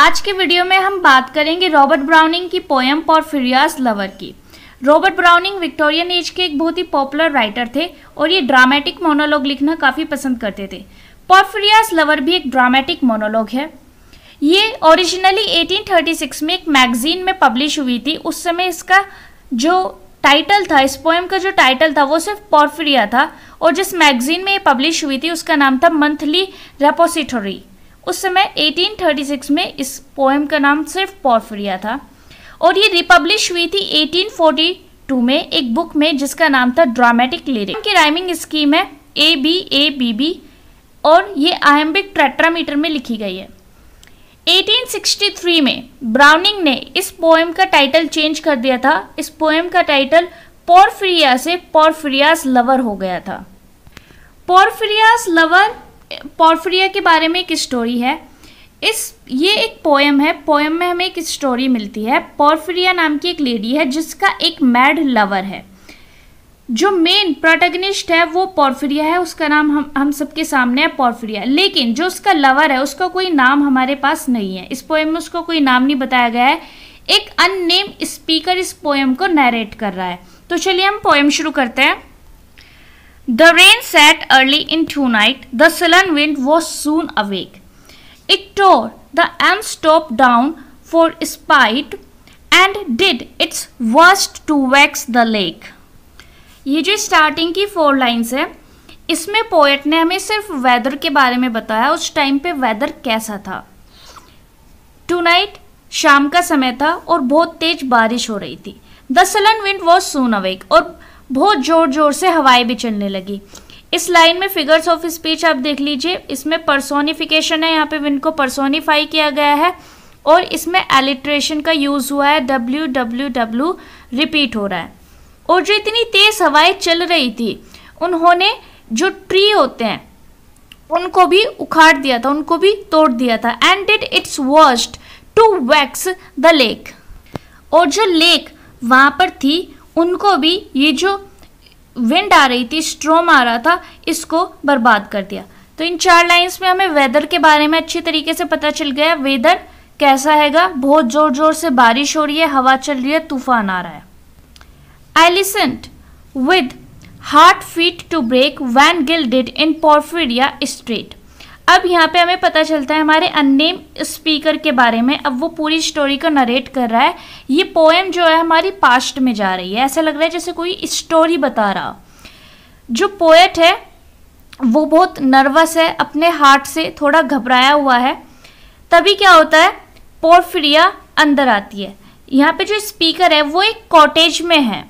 आज के वीडियो में हम बात करेंगे रॉबर्ट ब्राउनिंग की पोएम पॉरफिरियास लवर की रॉबर्ट ब्राउनिंग विक्टोरियन एज के एक बहुत ही पॉपुलर राइटर थे और ये ड्रामेटिक मोनोलॉग लिखना काफ़ी पसंद करते थे पॉरफिरियास लवर भी एक ड्रामेटिक मोनोलॉग है ये ओरिजिनली 1836 में एक मैगजीन में पब्लिश हुई थी उस समय इसका जो टाइटल था इस पोएम का जो टाइटल था वो सिर्फ पॉर्फिरिया था और जिस मैगजीन में ये पब्लिश हुई थी उसका नाम था मंथली रेपोसिटोरी उस समय 1836 में इस पोएम का नाम सिर्फ पोर्फिरिया था और ये रिपब्लिश हुई थी 1842 में एक बुक में जिसका नाम था ड्रामेटिक लिरिक की राइमिंग स्कीम है A B A B B और ये आयम्बिक ट्रेट्रामीटर में लिखी गई है 1863 में ब्राउनिंग ने इस पोएम का टाइटल चेंज कर दिया था इस पोएम का टाइटल पोरफ्रिया से पोरफ्रियाज लवर हो गया था पोरफ्रियाज लवर पॉर्फ्रिया के बारे में एक स्टोरी है इस ये एक पोएम है पोएम में हमें एक स्टोरी मिलती है पॉर्फ्रिया नाम की एक लेडी है जिसका एक मैड लवर है जो मेन प्रोटेगनिस्ट है वो पॉर्फ्रिया है उसका नाम हम हम सबके सामने है पॉर्फ्रिया लेकिन जो उसका लवर है उसका कोई नाम हमारे पास नहीं है इस पोएम में उसको कोई नाम नहीं बताया गया है एक अननेम स्पीकर इस पोएम को नरेट कर रहा है तो चलिए हम पोएम शुरू करते हैं The rain set early into night. The sullen wind was soon awake. It tore the elm stop down for spite and did its worst to vex the lake. ये जो स्टार्टिंग की फोर लाइंस है इसमें poet ने हमें सिर्फ weather के बारे में बताया उस टाइम पे वेदर कैसा था टू नाइट शाम का समय था और बहुत तेज बारिश हो रही थी the sullen wind was soon awake और बहुत ज़ोर ज़ोर से हवाएं भी चलने लगी इस लाइन में फिगर्स ऑफ स्पीच आप देख लीजिए इसमें परसोनिफिकेशन है यहाँ पे इनको परसोनिफाई किया गया है और इसमें एलिट्रेशन का यूज़ हुआ है डब्ल्यू डब्ल्यू डब्ल्यू रिपीट हो रहा है और जो इतनी तेज़ हवाएं चल रही थी उन्होंने जो ट्री होते हैं उनको भी उखाड़ दिया था उनको भी तोड़ दिया था and did its worst to vex the lake और जो लेक वहाँ पर थी उनको भी ये जो विंड आ रही थी स्ट्रोम आ रहा था इसको बर्बाद कर दिया तो इन चार लाइंस में हमें वेदर के बारे में अच्छी तरीके से पता चल गया वेदर कैसा हैगा बहुत ज़ोर ज़ोर से बारिश हो रही है हवा चल रही है तूफान आ रहा है I listened with heart fit to break when glided in Porphyria straight अब यहाँ पे हमें पता चलता है हमारे अननेम स्पीकर के बारे में अब वो पूरी स्टोरी को नरेट कर रहा है ये पोएम जो है हमारी पास्ट में जा रही है ऐसा लग रहा है जैसे कोई स्टोरी बता रहा जो पोएट है वो बहुत नर्वस है अपने हार्ट से थोड़ा घबराया हुआ है तभी क्या होता है पोर्फिरिया अंदर आती है यहाँ पे जो स्पीकर है वो एक कॉटेज में है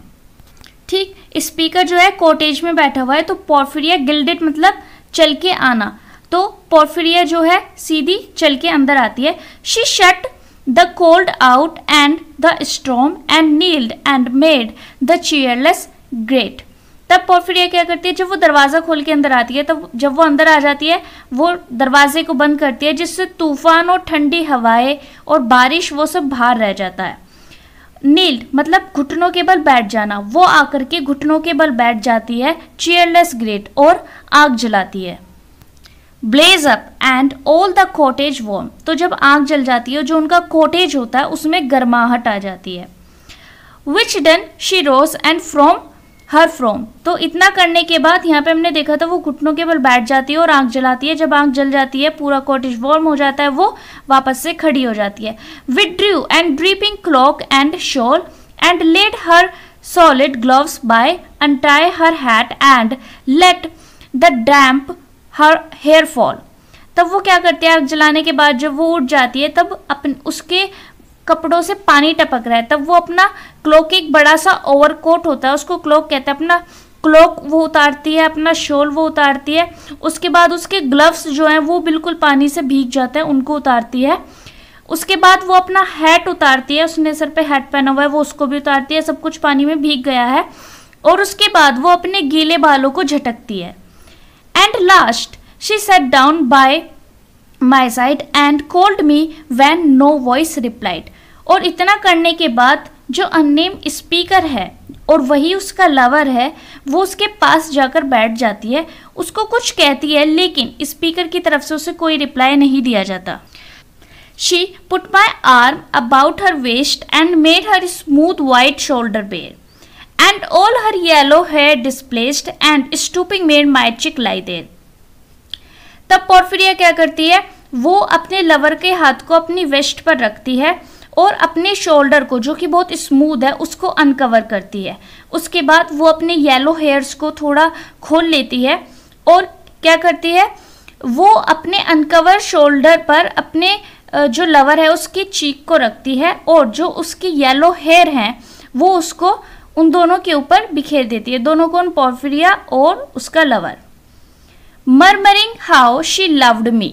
ठीक स्पीकर जो है कॉटेज में बैठा हुआ है तो पोर्फिरिया गिल्डेड मतलब चल के आना तो पोर्फिरिया जो है सीधी चल के अंदर आती है she shut the cold out and the storm and kneeled and made the cheerless grate तब पोर्फिरिया क्या करती है जब वो दरवाज़ा खोल के अंदर आती है तब जब वो अंदर आ जाती है वो दरवाजे को बंद करती है जिससे तूफान और ठंडी हवाएं और बारिश वो सब बाहर रह जाता है नील्ड मतलब घुटनों के बल बैठ जाना वो आकर के घुटनों के बल बैठ जाती है चेयरलेस ग्रेट और आग जलाती है blaze up and all the cottage warm तो जब आग जल जाती है जो उनका कोटेज होता है उसमें गर्माहट आ जाती है which done she rose and from her form तो इतना करने के बाद यहाँ पे हमने देखा था वो घुटनों के बल बैठ जाती है और आग जलाती है जब आग जल जाती है पूरा कोटेज वॉर्म हो जाता है वो वापस से खड़ी हो जाती है withdrew and dripping cloak and shawl and laid her soiled gloves by untied her hat and let the damp her hair fall तब वो क्या करती है आग जलाने के बाद जब वो उठ जाती है तब अपन उसके कपड़ों से पानी टपक रहा है तब वो अपना क्लोक एक बड़ा सा ओवरकोट होता है उसको क्लोक कहते हैं अपना क्लोक वो उतारती है अपना शोल वो उतारती है उसके बाद उसके ग्लव्स जो हैं वो बिल्कुल पानी से भीग जाते हैं उनको उतारती है उसके बाद वो अपना हैट उतारती है उसने सर पे हैट पहना हुआ है वो उसको भी उतारती है सब कुछ पानी में भीग गया है और उसके बाद वो अपने गीले बालों को झटकती है last, she sat down by my side and called me when no voice replied. और इतना करने के बाद जो अननेम स्पीकर है और वही उसका लवर है वो उसके पास जाकर बैठ जाती है उसको कुछ कहती है लेकिन स्पीकर की तरफ से उसे कोई रिप्लाई नहीं दिया जाता she put my arm about her waist and made her smooth white shoulder bare and all her yellow hair displaced and stooping made my chick lie there. तब पोर्फिरिया क्या करती है वो अपने लवर के हाथ को अपनी वेस्ट पर रखती है और अपने शोल्डर को जो कि बहुत स्मूथ है उसको अनकवर करती है उसके बाद वो अपने येलो हेयर्स को थोड़ा खोल लेती है और क्या करती है वो अपने अनकवर शोल्डर पर अपने जो लवर है उसकी चीक को रखती है और जो उसकी येलो हेयर हैं वो उसको उन दोनों के ऊपर बिखेर देती है दोनों कौन पोर्फिरिया और उसका lover murmuring how she loved me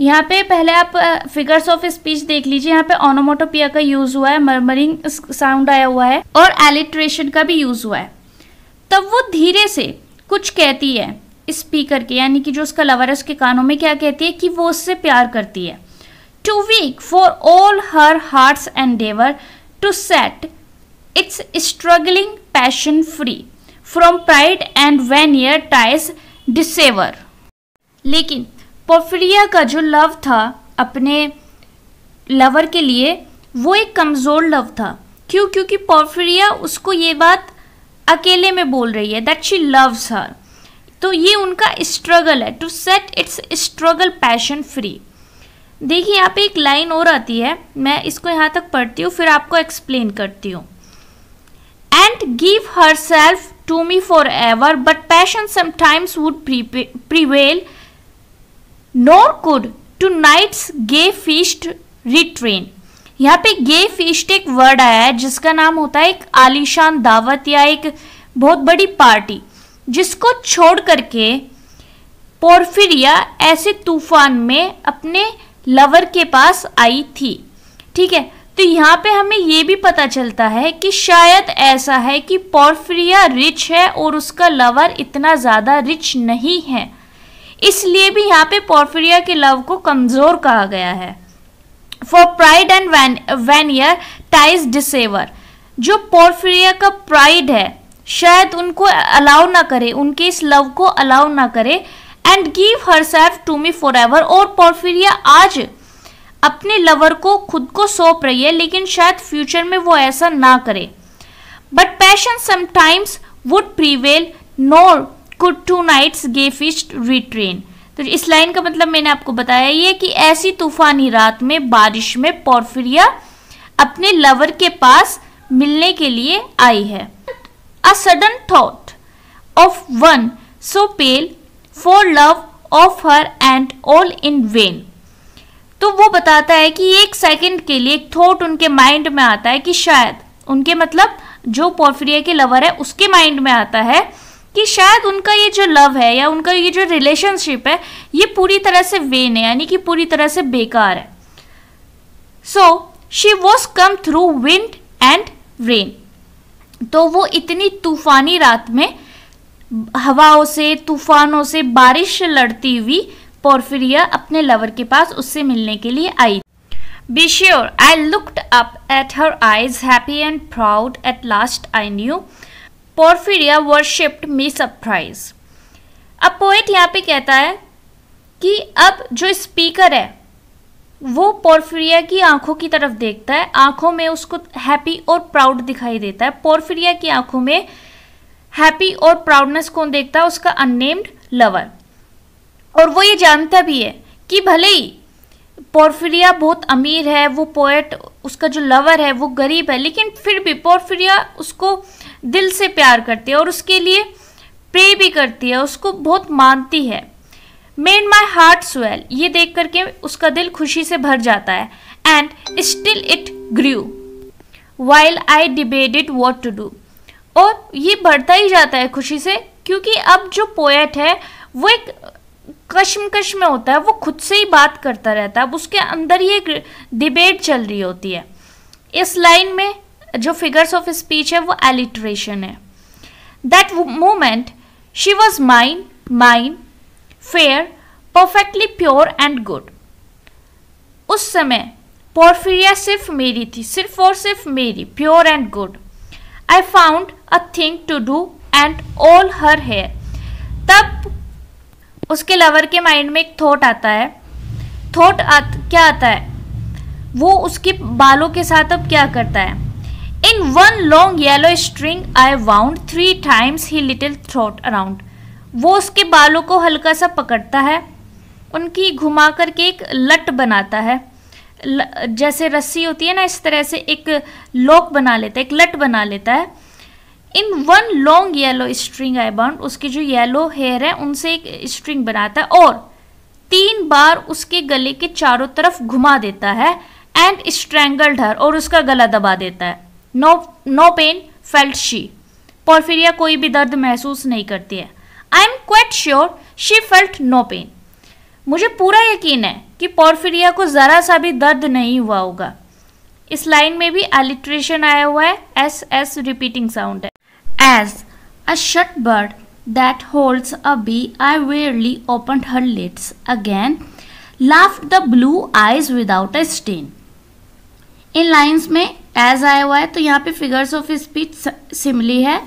यहाँ पे पहले आप फिगर्स ऑफ स्पीच देख लीजिए यहाँ पे ऑनोमोटोपिया का यूज हुआ है मरमरिंग साउंड आया हुआ है और एलिट्रेशन का भी यूज हुआ है तब वो धीरे से कुछ कहती है स्पीकर के यानी कि जो उसका लवर है उसके कानों में क्या कहती है कि वो उससे प्यार करती है too weak for all her heart and endeavour to set its struggling passion free from pride and vainer ties dissever लेकिन पोफरिया का जो लव था अपने लवर के लिए वो एक कमज़ोर लव था क्यों क्योंकि पोफरिया उसको ये बात अकेले में बोल रही है दैट शी लव्स हर तो ये उनका स्ट्रगल है to set its struggle passion free देखिए यहाँ पे एक लाइन और आती है मैं इसको यहाँ तक पढ़ती हूँ फिर आपको एक्सप्लेन करती हूँ can't give herself to me forever, but passion sometimes would pre prevail, nor could tonight's gay feast retrain. यहाँ पे गे फीस्ट एक वर्ड आया है जिसका नाम होता है एक आलीशान दावत या एक बहुत बड़ी पार्टी जिसको छोड़ करके पोर्फिरिया ऐसे तूफान में अपने लवर के पास आई थी ठीक है तो यहाँ पे हमें ये भी पता चलता है कि शायद ऐसा है कि पोर्फ्रिया रिच है और उसका लवर इतना ज़्यादा रिच नहीं है इसलिए भी यहाँ पे पोर्फ्रिया के लव को कमज़ोर कहा गया है for pride and vain vainer ties dissever जो पोर्फ्रिया का प्राइड है शायद उनको अलाउ ना करे उनके इस लव को अलाउ ना करे and give herself to me forever और पोर्फिरिया आज अपने लवर को खुद को सौंप रही है लेकिन शायद फ्यूचर में वो ऐसा ना करे but passion sometimes would prevail nor could tonight's gay इज रिट्रेन तो इस लाइन का मतलब मैंने आपको बताया ये कि ऐसी तूफानी रात में बारिश में पोर्फिरिया अपने लवर के पास मिलने के लिए आई है a sudden thought of one so pale for love of her and all in vain तो वो बताता है कि एक सेकंड के लिए एक थॉट उनके माइंड में आता है कि शायद उनके मतलब जो पोर्फिरिया के लवर है उसके माइंड में आता है कि शायद उनका ये जो लव है या उनका ये जो रिलेशनशिप है ये पूरी तरह से वेन है यानी कि पूरी तरह से बेकार है so she was come through wind and rain तो वो इतनी तूफानी रात में हवाओं से तूफानों से बारिश से लड़ती हुई पोर्फिरिया अपने लवर के पास उससे मिलने के लिए आई be sure I looked up at her eyes happy and proud at last I knew Porphyria worshipped me surprise अब पोइट यहाँ पे कहता है कि अब जो स्पीकर है वो पोर्फिरिया की आंखों की तरफ देखता है आंखों में उसको हैप्पी और प्राउड दिखाई देता है पोर्फिरिया की आंखों में हैप्पी और प्राउडनेस कौन देखता है उसका अननेम्ड लवर और वो ये जानता भी है कि भले ही पोरफिरिया बहुत अमीर है वो पोएट उसका जो लवर है वो गरीब है लेकिन फिर भी पोरफिरिया उसको दिल से प्यार करती है और उसके लिए प्रे भी करती है उसको बहुत मानती है मेड माई हार्ट स्वेल ये देख करके उसका दिल खुशी से भर जाता है and still it grew while I debated what to do और ये बढ़ता ही जाता है खुशी से क्योंकि अब जो पोएट है वो एक कश्मकश में होता है वो खुद से ही बात करता रहता है अब उसके अंदर ही एक डिबेट चल रही होती है इस लाइन में जो फिगर्स ऑफ स्पीच है वो एलिट्रेशन है that moment she was mine mine fair perfectly pure and good उस समय पोर्फिरिया सिर्फ मेरी थी सिर्फ और सिर्फ मेरी pure and good I found a thing to do and all her hair तब उसके लवर के माइंड में एक थॉट आता है थॉट आत, क्या आता है वो उसके बालों के साथ अब क्या करता है in one long yellow string I wound three times her little throat around वो उसके बालों को हल्का सा पकड़ता है उनकी घुमा करके एक लट बनाता है ल, जैसे रस्सी होती है ना इस तरह से एक लॉक बना लेता है एक लट बना लेता है in one long yellow string I bound उसके जो येलो हेयर है उनसे एक स्ट्रिंग बनाता है और तीन बार उसके गले के चारों तरफ घुमा देता है एंड स्ट्रैंगल्ड हर और उसका गला दबा देता है no no pain felt she Porphyria कोई भी दर्द महसूस नहीं करती है I am quite sure she felt no pain मुझे पूरा यकीन है कि पोर्फिरिया को ज़रा सा भी दर्द नहीं हुआ होगा इस लाइन में भी एलिट्रेशन आया हुआ है एस एस रिपीटिंग साउंड है As a shut bird that holds a bee, I wearily opened her lids again, laughed the blue eyes without a stain. इन लाइन्स में एज आया हुआ है तो यहाँ पे फिगर्स ऑफ स्पीच सिमली है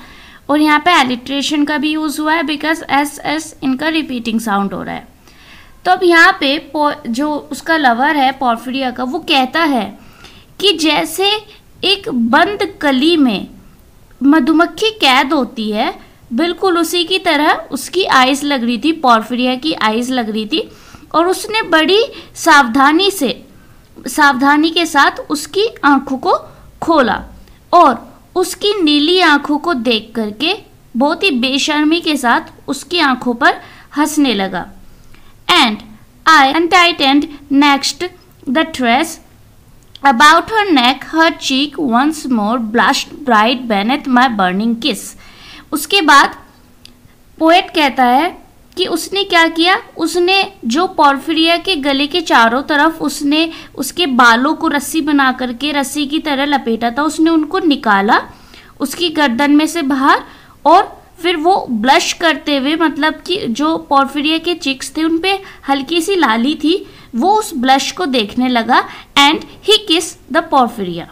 और यहाँ पे एलिट्रेशन का भी यूज़ हुआ है बिकॉज एस एस इनका रिपीटिंग साउंड हो रहा है तो अब यहाँ पे जो उसका लवर है पॉर्फिरिया का वो कहता है कि जैसे एक बंद कली में मधुमक्खी कैद होती है बिल्कुल उसी की तरह उसकी आइस लग रही थी पॉर्फिरिया की आइस लग रही थी और उसने बड़ी सावधानी से सावधानी के साथ उसकी आंखों को खोला और उसकी नीली आंखों को देख करके बहुत ही बेशर्मी के साथ उसकी आंखों पर हंसने लगा and I untightened next the tress About her neck, her cheek once more blushed bright beneath my burning kiss. उसके बाद पोएट कहता है कि उसने क्या किया उसने जो पॉर्फिरिया के गले के चारों तरफ उसने उसके बालों को रस्सी बना करके रस्सी की तरह लपेटा था उसने उनको निकाला उसकी गर्दन में से बाहर और फिर वो ब्लश करते हुए मतलब कि जो पॉर्फिरिया के चिक्स थे उन पर हल्की सी लाली थी वो उस ब्लश को देखने लगा and he kiss the Porphyria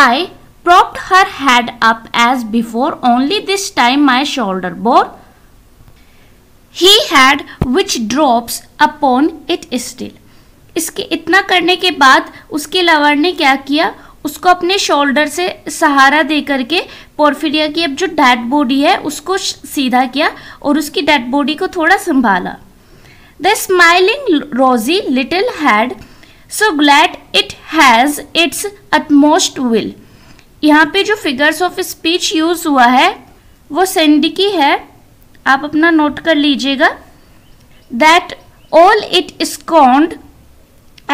I propped her head up as before only this time my shoulder bore he had which drops upon it still इसके इतना करने के बाद उसके लवर ने क्या किया उसको अपने शोल्डर से सहारा दे करके पोर्फिरिया की अब जो डेड बॉडी है उसको सीधा किया और उसकी डेड बॉडी को थोड़ा संभाला The smiling rosy little head, so glad it has its utmost will. यहाँ पे जो फिगर्स ऑफ स्पीच यूज हुआ है वो सेंडी की है आप अपना नोट कर लीजिएगा that all it scorned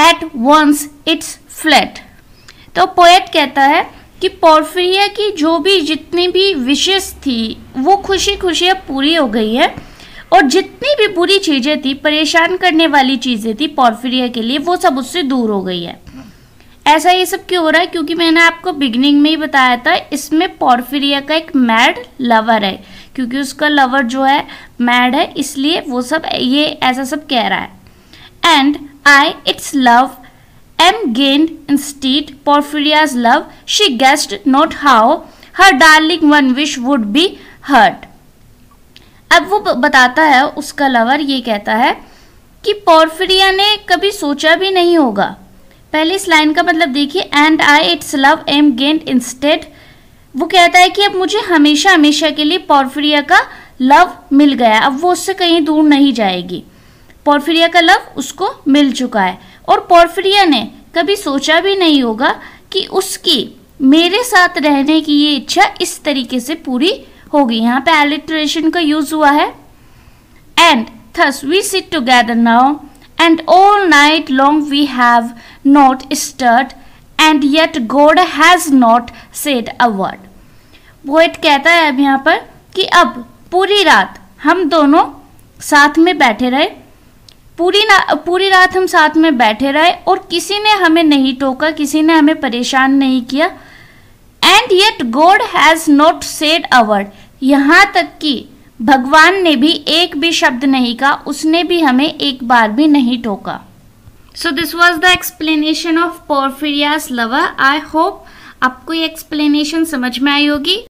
at once it's flat तो पोएट कहता है कि पोर्फिरिया की जो भी जितनी भी विशेष थी वो खुशी खुशी अब पूरी हो गई है और जितनी भी बुरी चीज़ें थी परेशान करने वाली चीज़ें थी पॉर्फिरिया के लिए वो सब उससे दूर हो गई है ऐसा ये सब क्यों हो रहा है क्योंकि मैंने आपको बिगनिंग में ही बताया था इसमें पॉर्फिरिया का एक मैड लवर है क्योंकि उसका लवर जो है मैड है इसलिए वो सब ये ऐसा सब कह रहा है and I its love am gained instead Porphyria's love she guessed not how her darling one wish would be heard अब वो बताता है उसका लवर ये कहता है कि पोर्फिरिया ने कभी सोचा भी नहीं होगा पहले इस लाइन का मतलब देखिए and I its love am gained instead वो कहता है कि अब मुझे हमेशा हमेशा के लिए पोर्फिरिया का लव मिल गया अब वो उससे कहीं दूर नहीं जाएगी पोर्फिरिया का लव उसको मिल चुका है और पोर्फिरिया ने कभी सोचा भी नहीं होगा कि उसकी मेरे साथ रहने की ये इच्छा इस तरीके से पूरी होगी यहाँ पे एलिट्रेशन का यूज हुआ है and thus we sit together now and all night long we have not stirred and yet God has not said a word at कहता है अब यहाँ पर कि अब पूरी रात हम दोनों साथ में बैठे रहे पूरी ना पूरी रात हम साथ में बैठे रहे और किसी ने हमें नहीं टोका किसी ने हमें परेशान नहीं किया and yet God has not said a word यहाँ तक कि भगवान ने भी एक भी शब्द नहीं कहा उसने भी हमें एक बार भी नहीं टोका so this was the explanation of Porphyria's lover I hope आपको ये एक्सप्लेनेशन समझ में आई होगी